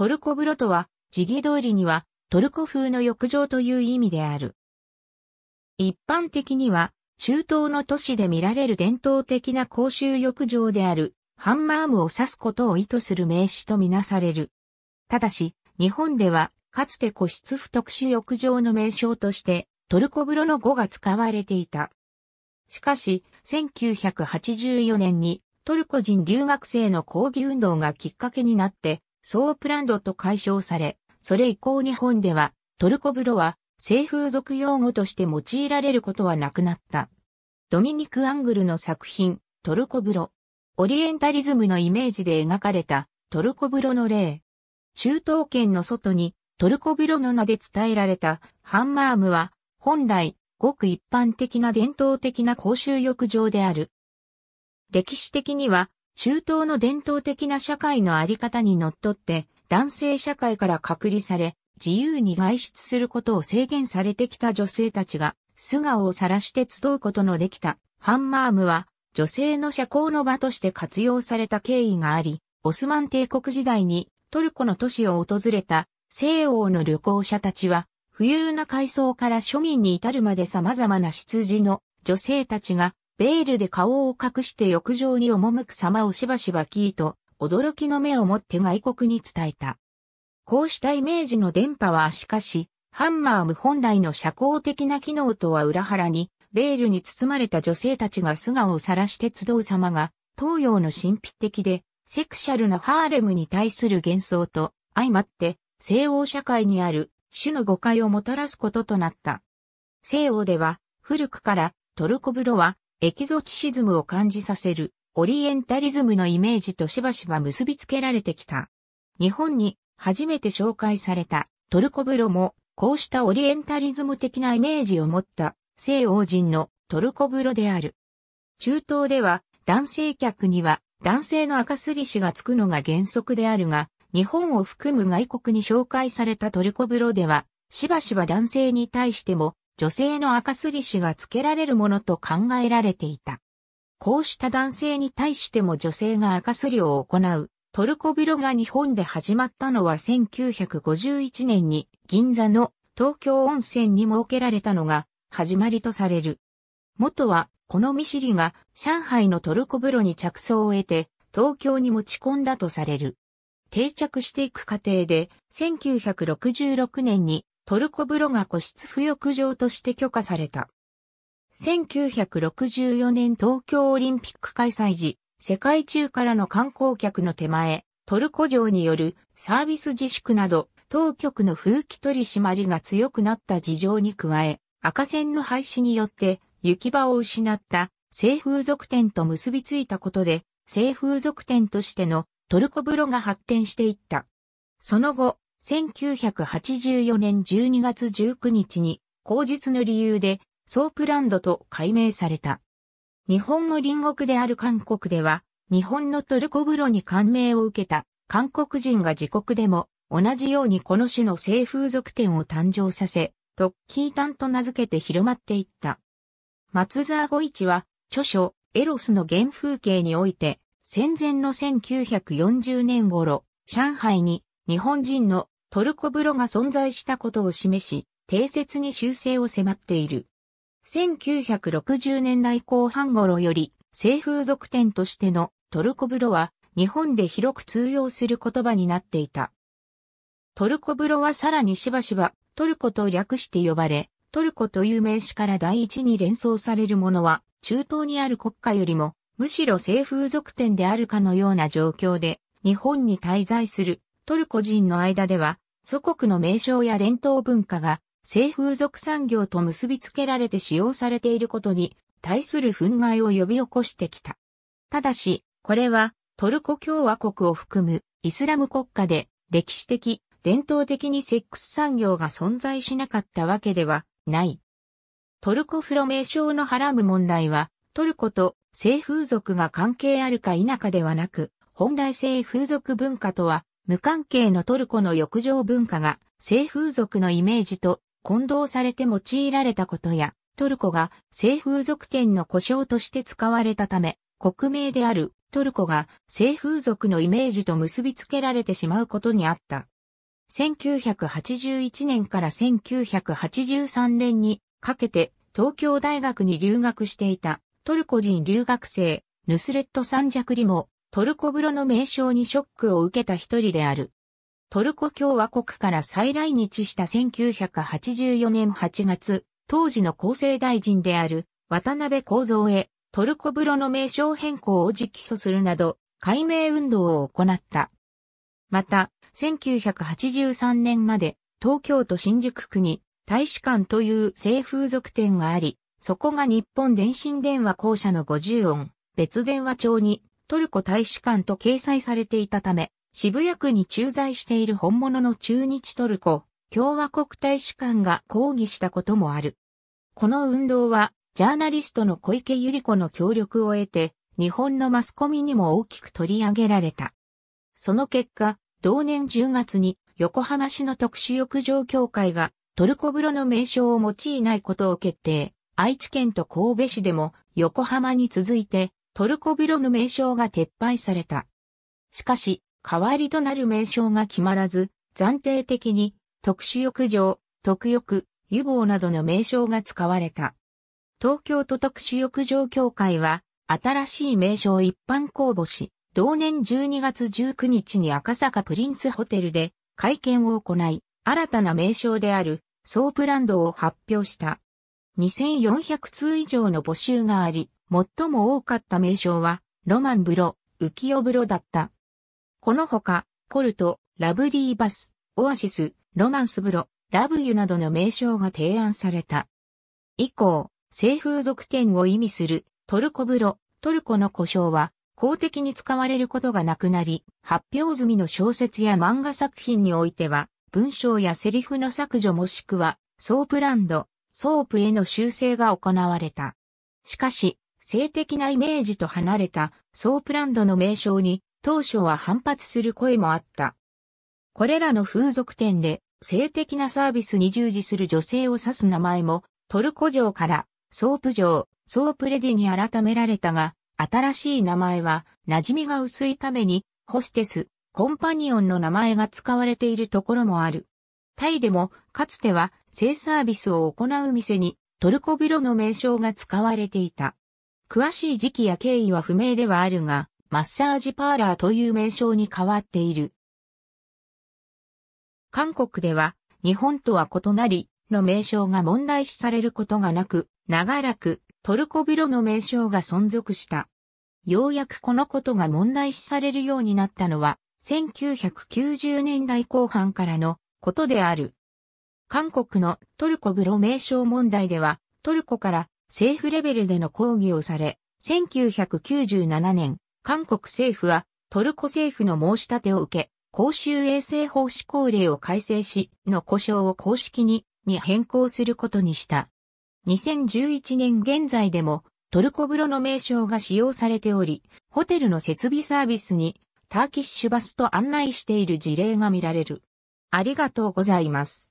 トルコ風呂とは、時義通りには、トルコ風の浴場という意味である。一般的には、中東の都市で見られる伝統的な公衆浴場である、ハンマームを指すことを意図する名詞とみなされる。ただし、日本では、かつて個室不特殊浴場の名称として、トルコ風呂の語が使われていた。しかし、1984年に、トルコ人留学生の抗議運動がきっかけになって、ソープランドと解消され、それ以降日本ではトルコ風呂は性風俗用語として用いられることはなくなった。ドミニク・アングルの作品、トルコ風呂。オリエンタリズムのイメージで描かれたトルコ風呂の例。中東圏の外にトルコ風呂の名で伝えられたハンマームは本来ごく一般的な伝統的な公衆浴場である。歴史的には中東の伝統的な社会のあり方にのっとって、男性社会から隔離され、自由に外出することを制限されてきた女性たちが、素顔を晒して集うことのできた、ハンマームは、女性の社交の場として活用された経緯があり、オスマン帝国時代にトルコの都市を訪れた西欧の旅行者たちは、富裕な階層から庶民に至るまで様々な出自の女性たちがベールで顔を隠して浴場に赴く様をしばしば聞いと、驚きの目を持って外国に伝えた。こうしたイメージの電波はしかし、ハンマーム本来の社交的な機能とは裏腹に、ベールに包まれた女性たちが素顔を晒して集う様が、東洋の神秘的で、セクシャルなハーレムに対する幻想と、相まって、西欧社会にある、種の誤解をもたらすこととなった。西欧では、古くから、トルコ風呂は、エキゾチシズムを感じさせる、オリエンタリズムのイメージとしばしば結びつけられてきた。日本に初めて紹介されたトルコ風呂も、こうしたオリエンタリズム的なイメージを持った西欧人のトルコ風呂である。中東では男性客には男性の赤すりしがつくのが原則であるが、日本を含む外国に紹介されたトルコ風呂では、しばしば男性に対しても女性の赤すりしがつけられるものと考えられていた。こうした男性に対しても女性が赤すりを行う、トルコビロが日本で始まったのは1951年に銀座の東京温泉に設けられたのが始まりとされる。元はこの見知りが上海のトルコ風呂に着想を得て東京に持ち込んだとされる。定着していく過程で1966年にトルコ風呂が個室付浴場として許可された。1964年東京オリンピック開催時、世界中からの観光客の手前、トルコ城によるサービス自粛など、当局の風紀取り締まりが強くなった事情に加え、赤線の廃止によって行き場を失った西風俗店と結びついたことで、西風俗店としてのトルコ風呂が発展していった。その後、1984年12月19日に、口実の理由で、ソープランドと改名された。日本の隣国である韓国では、日本のトルコ風呂に感銘を受けた、韓国人が自国でも、同じようにこの種の性風俗店を誕生させ、トッキータンと名付けて広まっていった。松沢五一は、著書、エロスの原風景において、戦前の1940年頃、上海に日本人のトルコ風呂が存在したことを示し、定説に修正を迫っている。1960年代後半頃より、性風俗店としてのトルコ風呂は、日本で広く通用する言葉になっていた。トルコ風呂はさらにしばしばトルコと略して呼ばれ、トルコという名詞から第一に連想されるものは、中東にある国家よりも、むしろ性風俗店であるかのような状況で、日本に滞在するトルコ人の間では、祖国の名称や伝統文化が、性風俗産業と結びつけられて使用されていることに対する憤慨を呼び起こしてきた。ただし、これはトルコ共和国を含むイスラム国家で歴史的、伝統的にセックス産業が存在しなかったわけではない。トルコフロ名称のハラム問題は、トルコと性風俗が関係あるか否かではなく、本来性風俗文化とは無関係のトルコの浴場文化が性風俗のイメージと混同されて用いられたことや、トルコが性風俗店の故障として使われたため、国名であるトルコが性風俗のイメージと結びつけられてしまうことにあった。1981年から1983年にかけて東京大学に留学していたトルコ人留学生ヌスレット・サンジャクリもトルコ風呂の名称にショックを受けた一人である。トルコ共和国から再来日した1984年8月、当時の厚生大臣である渡辺幸三へトルコ風呂の名称変更を直訴するなど、解明運動を行った。また、1983年まで東京都新宿区に大使館という性風俗店があり、そこが日本電信電話公社の50音、別電話帳にトルコ大使館と掲載されていたため、渋谷区に駐在している本物の駐日トルコ共和国大使館が抗議したこともある。この運動は、ジャーナリストの小池百合子の協力を得て、日本のマスコミにも大きく取り上げられた。その結果、同年10月に横浜市の特殊浴場協会がトルコ風呂の名称を用いないことを決定。愛知県と神戸市でも横浜に続いてトルコビロの名称が撤廃された。しかし、代わりとなる名称が決まらず、暫定的に特殊浴場、特浴、湯房などの名称が使われた。東京都特殊浴場協会は、新しい名称一般公募し、同年12月19日に赤坂プリンスホテルで会見を行い、新たな名称であるソープランドを発表した。2400通以上の募集があり、最も多かった名称は、ロマンブロ、浮世風呂だった。このほか、コルト、ラブリーバス、オアシス、ロマンス風呂、ラブユなどの名称が提案された。以降、性風俗店を意味するトルコ風呂、トルコの故障は公的に使われることがなくなり、発表済みの小説や漫画作品においては、文章やセリフの削除もしくは、ソープランド、ソープへの修正が行われた。しかし、性的なイメージと離れたソープランドの名称に当初は反発する声もあった。これらの風俗店で性的なサービスに従事する女性を指す名前もトルコ城からソープ城、ソープレディに改められたが、新しい名前は馴染みが薄いためにホステス、コンパニオンの名前が使われているところもある。タイでもかつては性サービスを行う店にトルコビロの名称が使われていた。詳しい時期や経緯は不明ではあるが、マッサージパーラーという名称に変わっている。韓国では、日本とは異なり、の名称が問題視されることがなく、長らくトルコブロの名称が存続した。ようやくこのことが問題視されるようになったのは、1990年代後半からのことである。韓国のトルコブロ名称問題では、トルコから政府レベルでの抗議をされ、1997年、韓国政府はトルコ政府の申し立てを受け、公衆衛生法施行令を改正し、の故障を公式に、に変更することにした。2011年現在でも、トルコ風呂の名称が使用されており、ホテルの設備サービスに、ターキッシュバスと案内している事例が見られる。ありがとうございます。